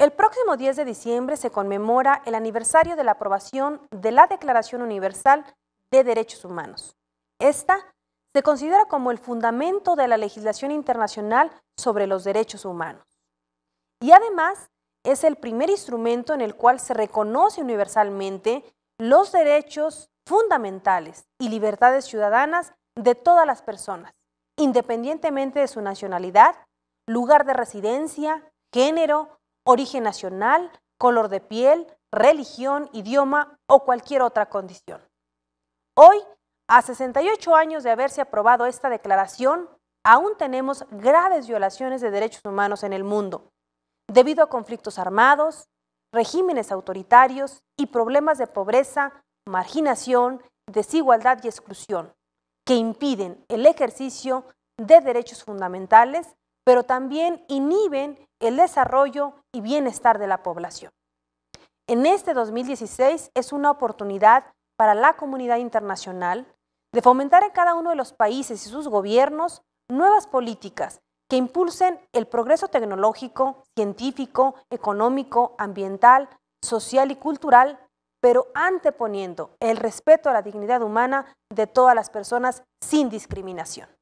El próximo 10 de diciembre se conmemora el aniversario de la aprobación de la Declaración Universal de Derechos Humanos. Esta se considera como el fundamento de la legislación internacional sobre los derechos humanos. Y además es el primer instrumento en el cual se reconoce universalmente los derechos fundamentales y libertades ciudadanas de todas las personas, independientemente de su nacionalidad, lugar de residencia, género, origen nacional, color de piel, religión, idioma o cualquier otra condición. Hoy, a 68 años de haberse aprobado esta declaración, aún tenemos graves violaciones de derechos humanos en el mundo, debido a conflictos armados, regímenes autoritarios y problemas de pobreza, marginación, desigualdad y exclusión, que impiden el ejercicio de derechos fundamentales pero también inhiben el desarrollo y bienestar de la población. En este 2016 es una oportunidad para la comunidad internacional de fomentar en cada uno de los países y sus gobiernos nuevas políticas que impulsen el progreso tecnológico, científico, económico, ambiental, social y cultural, pero anteponiendo el respeto a la dignidad humana de todas las personas sin discriminación.